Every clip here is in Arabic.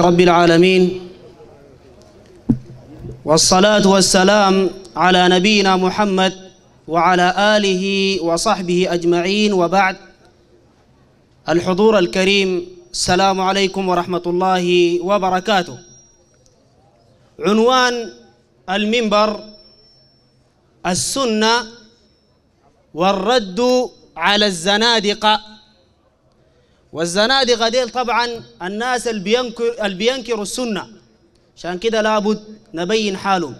رب العالمين والصلاة والسلام على نبينا محمد وعلى آله وصحبه أجمعين وبعد الحضور الكريم السلام عليكم ورحمة الله وبركاته عنوان المنبر السنة والرد على الزنادقة والزنادقة ديل طبعا الناس اللي بينكر اللي بينكروا السنة عشان كده لابد نبين حالهم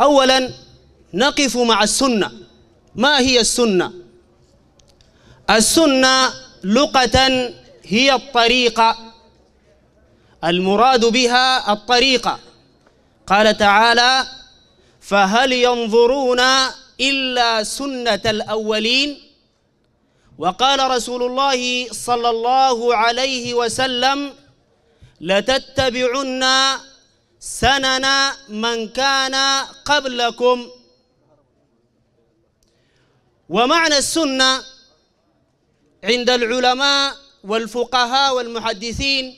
أولا نقف مع السنة ما هي السنة السنة لغة هي الطريقة المراد بها الطريقة قال تعالى فهل ينظرون إلا سنة الأولين وقال رسول الله صلى الله عليه وسلم لتتبعن سنن من كان قبلكم ومعنى السنه عند العلماء والفقهاء والمحدثين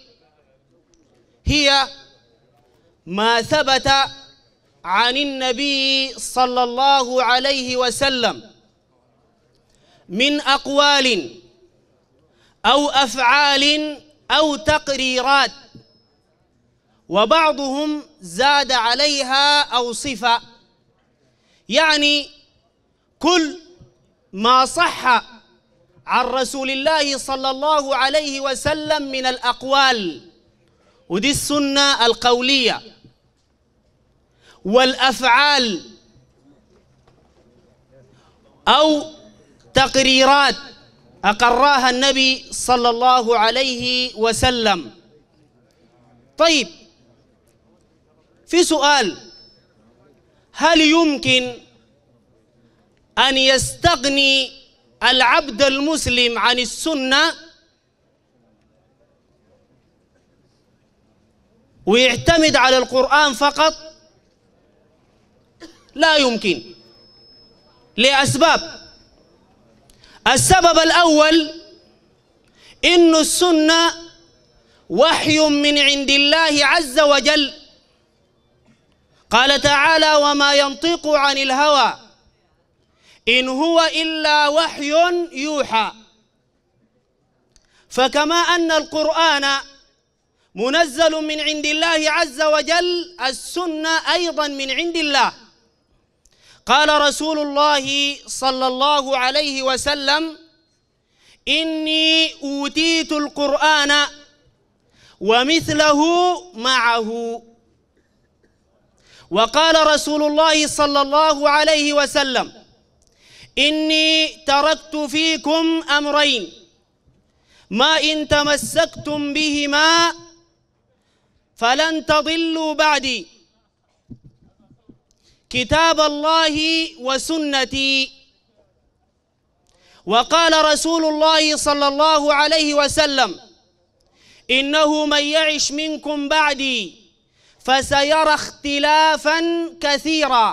هي ما ثبت عن النبي صلى الله عليه وسلم من أقوال أو أفعال أو تقريرات وبعضهم زاد عليها أو صفة يعني كل ما صح عن رسول الله صلى الله عليه وسلم من الأقوال ودي السنة القولية والأفعال أو تقريرات أقراها النبي صلى الله عليه وسلم طيب في سؤال هل يمكن أن يستغني العبد المسلم عن السنة ويعتمد على القرآن فقط لا يمكن لأسباب السبب الأول إن السنة وحي من عند الله عز وجل قال تعالى وما ينطق عن الهوى إن هو إلا وحي يوحى فكما أن القرآن منزل من عند الله عز وجل السنة أيضا من عند الله قال رسول الله صلى الله عليه وسلم إني أوتيت القرآن ومثله معه وقال رسول الله صلى الله عليه وسلم إني تركت فيكم أمرين ما إن تمسكتم بهما فلن تضلوا بعدي كتاب الله وسنتي وقال رسول الله صلى الله عليه وسلم إنه من يعش منكم بعدي فسيرى اختلافا كثيرا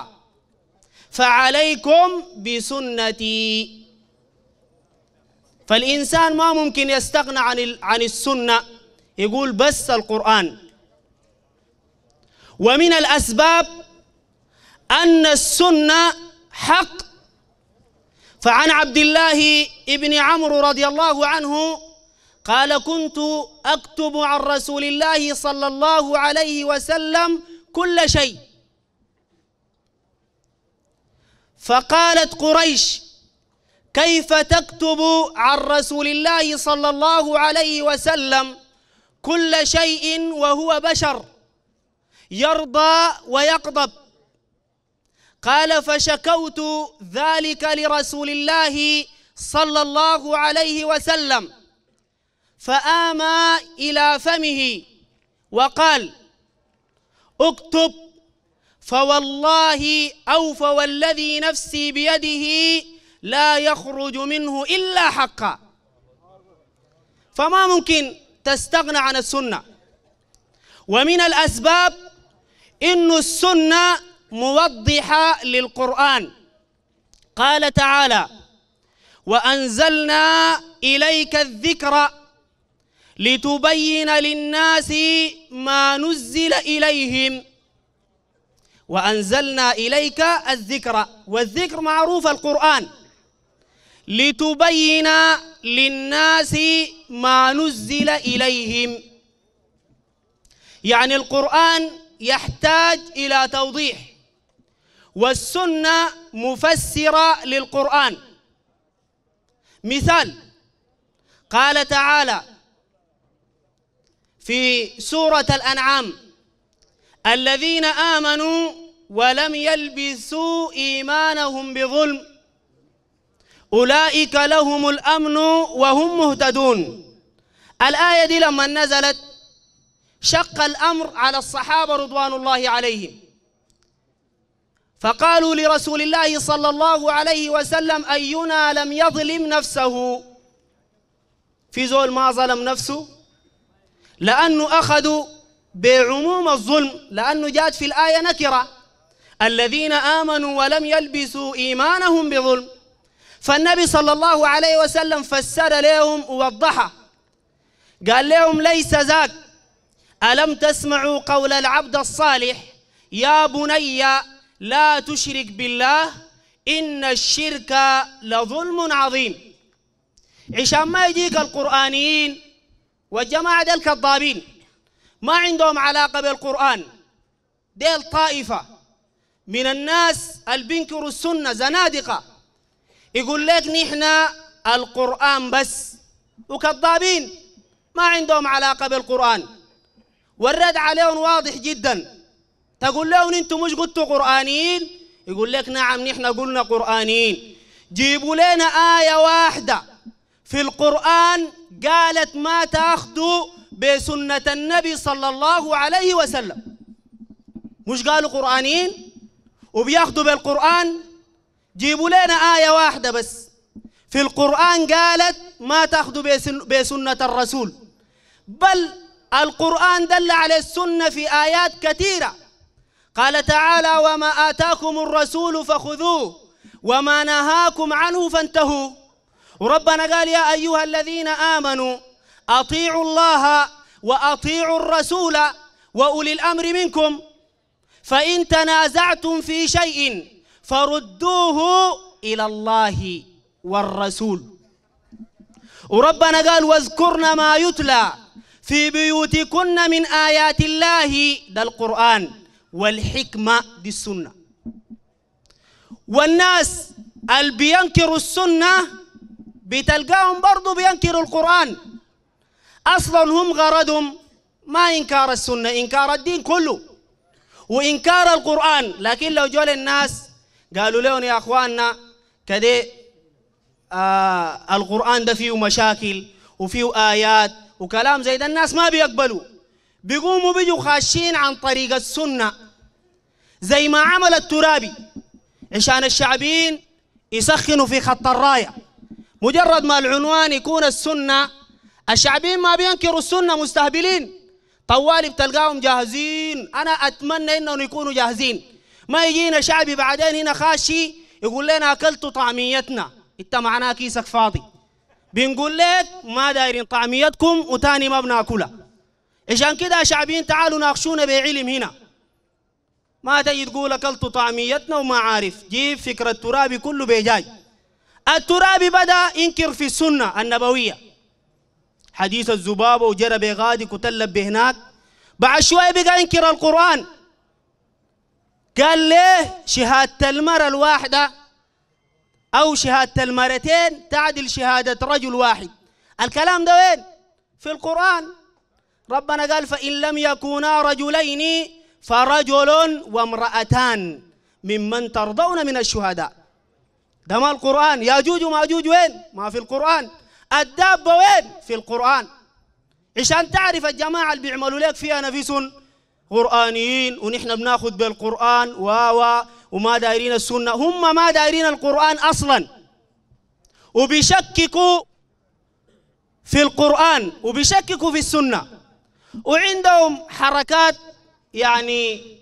فعليكم بسنتي فالإنسان ما ممكن يستغنى عن عن السنة يقول بس القرآن ومن الأسباب أن السنة حق فعن عبد الله بن عمرو رضي الله عنه قال كنت أكتب عن رسول الله صلى الله عليه وسلم كل شيء فقالت قريش كيف تكتب عن رسول الله صلى الله عليه وسلم كل شيء وهو بشر يرضى ويقضب قال فشكوت ذلك لرسول الله صلى الله عليه وسلم فآمى إلى فمه وقال اكتب فوالله أو فوالذي نفسي بيده لا يخرج منه إلا حقا فما ممكن تستغنى عن السنة ومن الأسباب إن السنة موضحة للقرآن قال تعالى وأنزلنا إليك الذكر لتبين للناس ما نزل إليهم وأنزلنا إليك الذكر والذكر معروف القرآن لتبين للناس ما نزل إليهم يعني القرآن يحتاج إلى توضيح والسنة مفسرة للقرآن مثال قال تعالى في سورة الأنعام الذين آمنوا ولم يلبسوا إيمانهم بظلم أولئك لهم الأمن وهم مهتدون الآية دي لما نزلت شق الأمر على الصحابة رضوان الله عليهم فقالوا لرسول الله صلى الله عليه وسلم أينا لم يظلم نفسه في زول ما ظلم نفسه لأنه أخذوا بعموم الظلم لأنه جاءت في الآية نكرة الذين آمنوا ولم يلبسوا إيمانهم بظلم فالنبي صلى الله عليه وسلم فسر لهم ووضحها قال لهم ليس ذاك ألم تسمعوا قول العبد الصالح يا بني لا تشرك بالله إن الشرك لظلم عظيم عشان ما يجيك القرآنيين والجماعة ديل كذابين ما عندهم علاقة بالقرآن ديل طائفة من الناس البنكر السنة زنادقة يقول لك نحن القرآن بس وكذابين ما عندهم علاقة بالقرآن والرد عليهم واضح جداً تقول لهم انتم مش قلتوا قرآنيين يقول لك نعم نحن قلنا قرآنيين جيبوا لنا آية واحدة في القرآن قالت ما تأخذوا بسنة النبي صلى الله عليه وسلم مش قالوا قرآنيين وبياخذوا بالقرآن جيبوا لنا آية واحدة بس في القرآن قالت ما تأخذوا بسنة الرسول بل القرآن دل على السنة في آيات كثيرة قال تعالى وما آتاكم الرسول فخذوه وما نهاكم عنه فانتهوا وربنا قال يا أيها الذين آمنوا أطيعوا الله وأطيعوا الرسول وأولي الأمر منكم فإن تنازعتم في شيء فردوه إلى الله والرسول وربنا قال واذكرن ما يتلى في بيوتكن من آيات الله ده القرآن والحكمة دي السنة والناس اللي بينكروا السنة بتلقاهم برضو بينكروا القرآن أصلا هم غرضهم ما إنكار السنة إنكار الدين كله وإنكار القرآن لكن لو جول الناس قالوا لهم يا أخواننا كده آه القرآن ده فيه مشاكل وفيه آيات وكلام زي ده الناس ما بيقبلوا بيقوموا بيجوا خاشين عن طريق السنة زي ما عمل الترابي عشان الشعبيين يسخنوا في خط الراية مجرد ما العنوان يكون السنة الشعبيين ما بينكروا السنة مستهبلين طوالي بتلقاهم جاهزين أنا أتمنى إنهم يكونوا جاهزين ما يجينا شعبي بعدين هنا خاشي يقول لنا أكلتوا طعميتنا أنت معناه كيسك فاضي بنقول لك ما دايرين طعميتكم وتاني ما بناكلها عشان كده يا شعبيين تعالوا ناقشونا بعلم هنا ما تجي تقول اكلت طعميتنا وما عارف جيب فكره الترابي كله بيجاي الترابي بدا ينكر في السنه النبويه حديث الذبابه وجرى بغادي كتلب بهناك بعد شويه بقى ينكر القران قال ليه شهاده المره الواحده او شهاده المرتين تعدل شهاده رجل واحد الكلام ده وين في القران ربنا قال فإن لم يكونا رجلين فرجل وامرأتان ممن ترضون من الشهداء ده ما القرآن يا جوج وما جوج وين ما في القرآن الدابة وين في القرآن عشان تعرف الجماعة اللي بيعملوا لك فيها نفس قرآنيين ونحن بناخذ بالقرآن و و وما دايرين السنة هم ما دايرين القرآن أصلا وبيشككوا في القرآن وبيشككوا في السنة وعندهم حركات يعني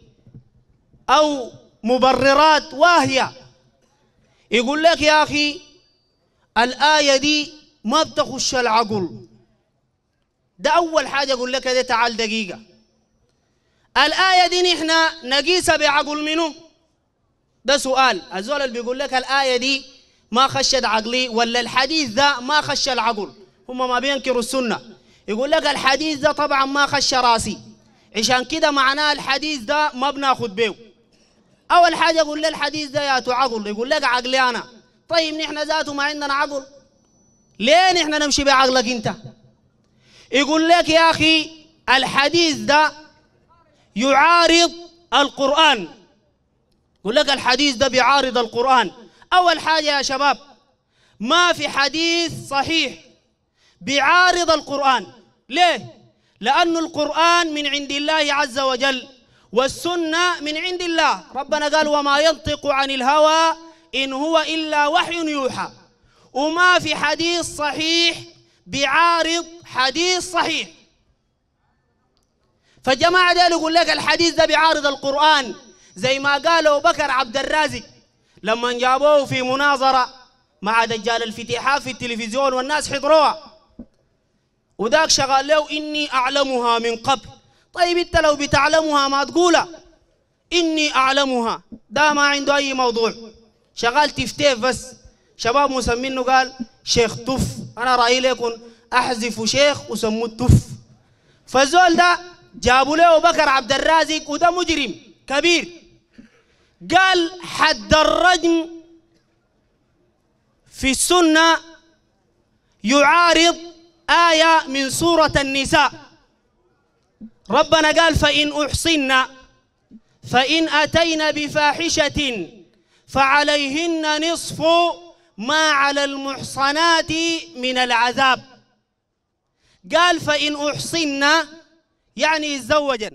أو مبررات واهية يقول لك يا أخي الآية دي ما بتخش العقل ده أول حاجة أقول لك ده تعال دقيقة الآية دي نحن نقيسها بعقل منه ده سؤال الزول اللي بيقول لك الآية دي ما خشت عقلي ولا الحديث ده ما خش العقل هم ما بينكروا السنة يقول لك الحديث ده طبعا ما خش راسي عشان كده معناه الحديث ده ما بناخد بيه اول حاجه يقول لي الحديث ده يا عقل يقول لك عقلي انا طيب نحن ذاته ما عندنا عقل ليه نحن نمشي بعقلك انت يقول لك يا اخي الحديث ده يعارض القران يقول لك الحديث ده بيعارض القران اول حاجه يا شباب ما في حديث صحيح بيعارض القرآن ليه لأن القرآن من عند الله عز وجل والسنة من عند الله ربنا قال وما ينطق عن الهوى إن هو إلا وحي يوحى وما في حديث صحيح بعارض حديث صحيح فالجماعة دي يقول لك الحديث ده بيعارض القرآن زي ما قال أبو بكر عبد الرازق لما جابوه في مناظرة مع دجال الفتيحات في التلفزيون والناس حضروها وذاك شغال له إني أعلمها من قبل طيب أنت لو بتعلمها ما تقولها إني أعلمها ده ما عنده أي موضوع شغال تفتيف بس شباب مسمينه قال شيخ طف أنا رأيي لكم أحذفوا شيخ وسموه الطف فالزول ده جابوا له بكر عبد الرازق وده مجرم كبير قال حد الرجم في السنة يعارض آية من سورة النساء ربنا قال فإن أحصنا فإن أتينا بفاحشة فعليهن نصف ما على المحصنات من العذاب قال فإن أحصنا يعني يتزوجن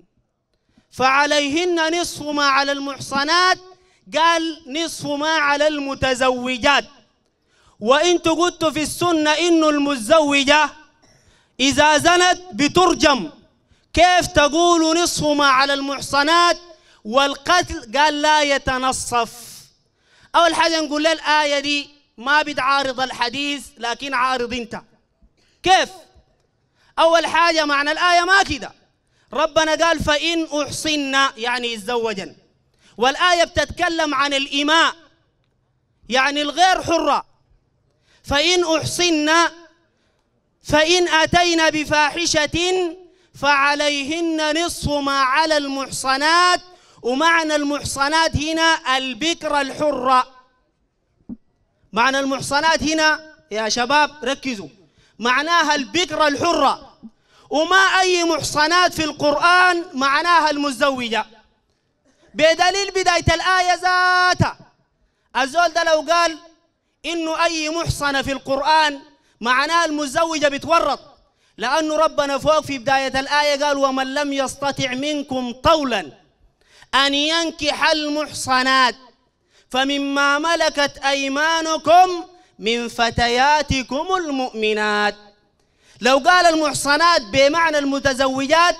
فعليهن نصف ما على المحصنات قال نصف ما على المتزوجات وإن تقدت في السنة إن المتزوجة إذا زنت بترجم كيف تقول نصف ما على المحصنات والقتل قال لا يتنصف أول حاجة نقول له الآية دي ما بتعارض الحديث لكن عارض أنت كيف؟ أول حاجة معنى الآية ما كده ربنا قال فإن أحصنا يعني يتزوجن والآية بتتكلم عن الإماء يعني الغير حرة فإن أحصنا فإن أتينا بفاحشة فعليهن نصف ما على المحصنات ومعنى المحصنات هنا البكر الحرة معنى المحصنات هنا يا شباب ركزوا معناها البكر الحرة وما أي محصنات في القرآن معناها المزوجة بدليل بداية الآية ذاتها الزول ده لو قال إنه أي محصنة في القرآن معناه المزوجة بتورط لأن ربنا فوق في بداية الآية قال ومن لم يستطع منكم طولا أن ينكح المحصنات فمما ملكت أيمانكم من فتياتكم المؤمنات لو قال المحصنات بمعنى المتزوجات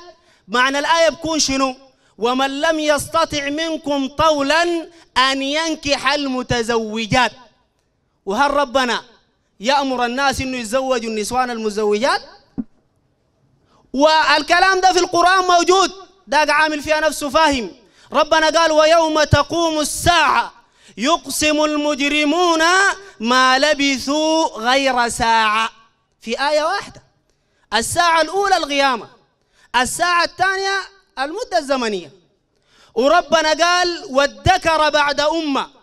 معنى الآية بكون شنو ومن لم يستطع منكم طولا أن ينكح المتزوجات وهل ربنا يأمر الناس أنه يتزوجوا النسوان المزوجات والكلام ده في القرآن موجود ده عامل فيها نفسه فاهم ربنا قال ويوم تقوم الساعة يقسم المجرمون ما لبثوا غير ساعة في آية واحدة الساعة الأولى القيامة الساعة الثانية المدة الزمنية وربنا قال وادكر بعد أمة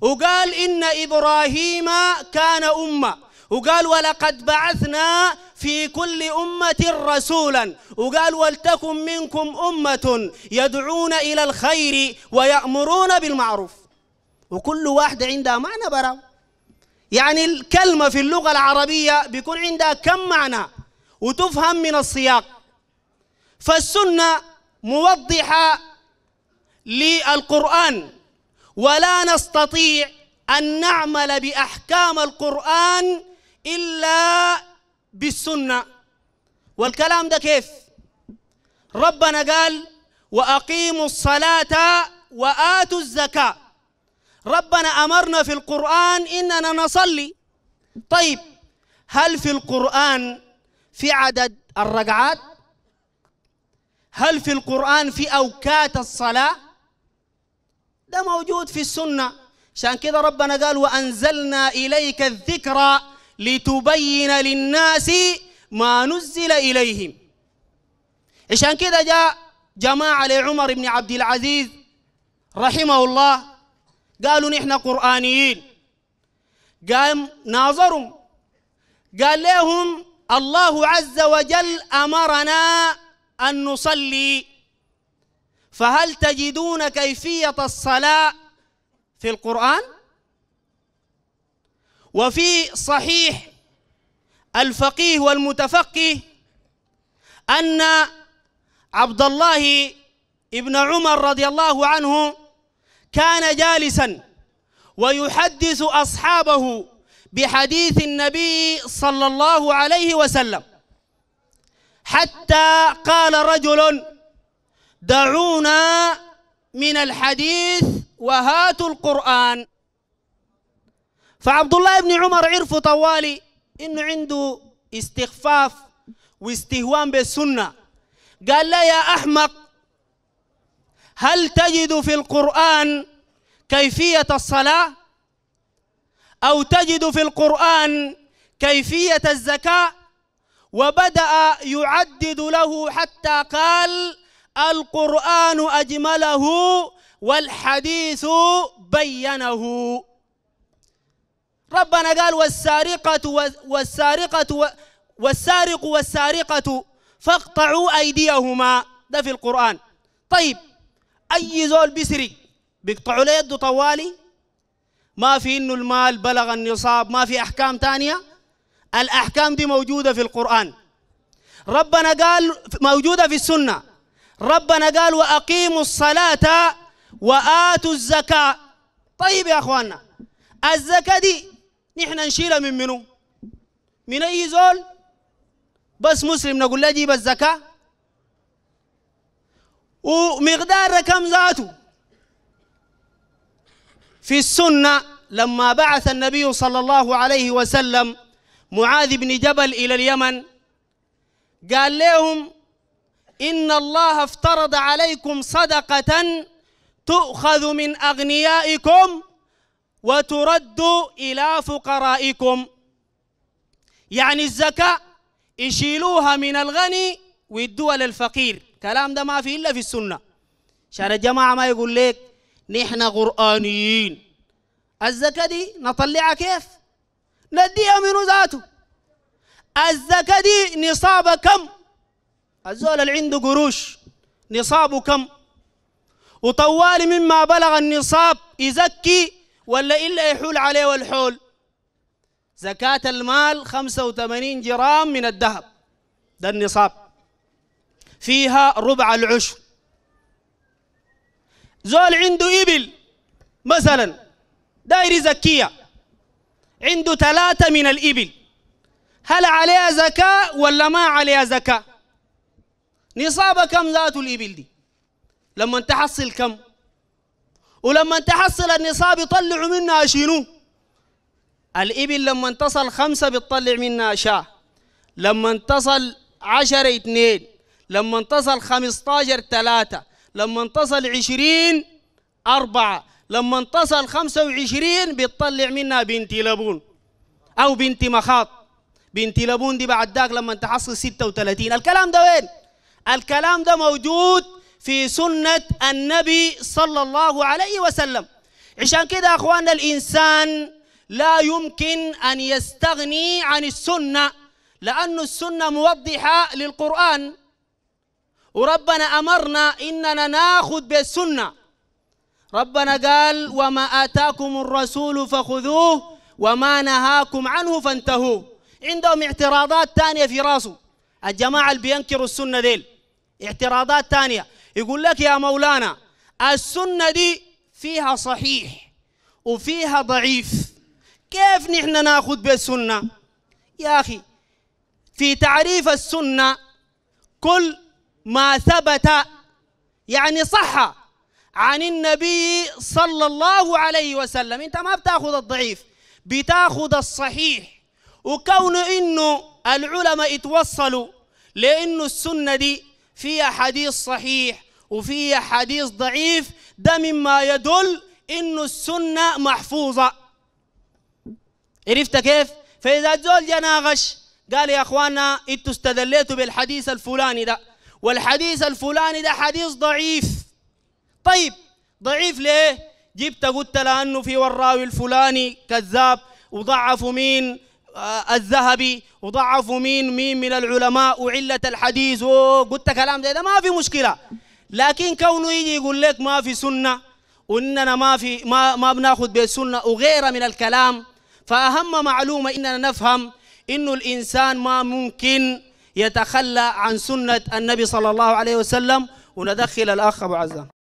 وقال إن إبراهيم كان أمة وقال ولقد بعثنا في كل أمة رسولا وقال ولتكن منكم أمة يدعون إلى الخير ويأمرون بالمعروف وكل واحدة عندها معنى برا يعني الكلمة في اللغة العربية بيكون عندها كم معنى وتفهم من السياق فالسنة موضحة للقرآن ولا نستطيع أن نعمل بأحكام القرآن إلا بالسنة والكلام ده كيف ربنا قال وأقيموا الصلاة وآتوا الزكاة ربنا أمرنا في القرآن إننا نصلي طيب هل في القرآن في عدد الركعات هل في القرآن في أوقات الصلاة ده موجود في السنة عشان كده ربنا قال وأنزلنا إليك الذكرى لتبين للناس ما نزل إليهم عشان كده جاء جماعة لعمر بن عبد العزيز رحمه الله قالوا نحن قرآنيين قام ناظرهم قال لهم الله عز وجل أمرنا أن نصلي فهل تجدون كيفية الصلاة في القرآن؟ وفي صحيح الفقيه والمتفقه أن عبد الله ابن عمر رضي الله عنه كان جالسا ويحدث أصحابه بحديث النبي صلى الله عليه وسلم حتى قال رجل دعونا من الحديث وهاتوا القرآن فعبد الله بن عمر عرفوا طوالي إنه عنده استخفاف واستهوان بالسنة قال لا يا أحمق هل تجد في القرآن كيفية الصلاة أو تجد في القرآن كيفية الزكاة وبدأ يعدد له حتى قال القرآن أجمله والحديث بينه ربنا قال والسارقة والسارقة والسارق والسارقة فاقطعوا أيديهما ده في القرآن طيب أي زول بيسرق بيقطعوا له يده طوالي ما في إنه المال بلغ النصاب ما في أحكام تانية الأحكام دي موجودة في القرآن ربنا قال موجودة في السنة ربنا قال وأقيموا الصلاة وآتوا الزكاة طيب يا أخواننا الزكاة دي نحن نشيلها من منو من أي زول بس مسلم نقول له جيب الزكاة ومقدار كم ذاته في السنة لما بعث النبي صلى الله عليه وسلم معاذ بن جبل إلى اليمن قال لهم إن الله افترض عليكم صدقة تؤخذ من أغنيائكم وترد إلى فقرائكم يعني الزكاة يشيلوها من الغني ويدوها للفقير كلام ده ما في إلا في السنة عشان الجماعة ما يقول لك نحن قرآنيين الزكاة دي نطلعها كيف نديها من ذاته الزكاة دي نصاب كم الزول اللي عنده قروش نصابه كم وطوالي مما بلغ النصاب يزكي ولا إلا يحول عليه والحول زكاة المال 85 جرام من الذهب ده النصاب فيها ربع العشر زول عنده إبل مثلا داير يزكيها عنده ثلاثة من الإبل هل عليها زكاة ولا ما عليها زكاة نصابة كم ذاته الإبل دي لما تحصل كم ولما تحصل النصاب يطلعوا منها شنو الإبل لما تصل خمسة بتطلع منها شاة لما تصل عشرة اثنين لما تصل خمستاشر ثلاثة لما تصل عشرين أربعة لما تصل خمسة وعشرين بتطلع منها بنت لبون أو بنت مخاط بنت لبون دي بعد ذاك لما تحصل ستة وثلاثين الكلام ده وين الكلام ده موجود في سنة النبي صلى الله عليه وسلم عشان كده أخوانا الإنسان لا يمكن أن يستغني عن السنة لأن السنة موضحة للقرآن وربنا أمرنا إننا ناخذ بالسنة ربنا قال وما آتاكم الرسول فخذوه وما نهاكم عنه فانتهوا عندهم اعتراضات تانية في راسه الجماعة اللي بينكروا السنة ديل اعتراضات ثانية يقول لك يا مولانا السنة دي فيها صحيح وفيها ضعيف كيف نحن ناخذ بالسنة يا أخي في تعريف السنة كل ما ثبت يعني صح عن النبي صلى الله عليه وسلم انت ما بتاخذ الضعيف بتاخذ الصحيح وكون انه العلماء يتوصلوا لانه السنه دي في حديث صحيح وفي حديث ضعيف ده مما يدل انه السنه محفوظه عرفت كيف فاذا زول جناغش قال يا اخوانا انتوا استدليتوا بالحديث الفلاني ده والحديث الفلاني ده حديث ضعيف طيب ضعيف ليه جبت قلت لانه في والراوي الفلاني كذاب وضعفوا مين آه، الذهبي وضعفوا مين مين من العلماء وعلة الحديث وقلت كلام زي ده ما في مشكلة لكن كونه يجي يقول لك ما في سنة وإننا ما في ما ما بناخذ بالسنة وغيرها من الكلام فأهم معلومة إننا نفهم إنه الإنسان ما ممكن يتخلى عن سنة النبي صلى الله عليه وسلم وندخل الأخ أبو عزام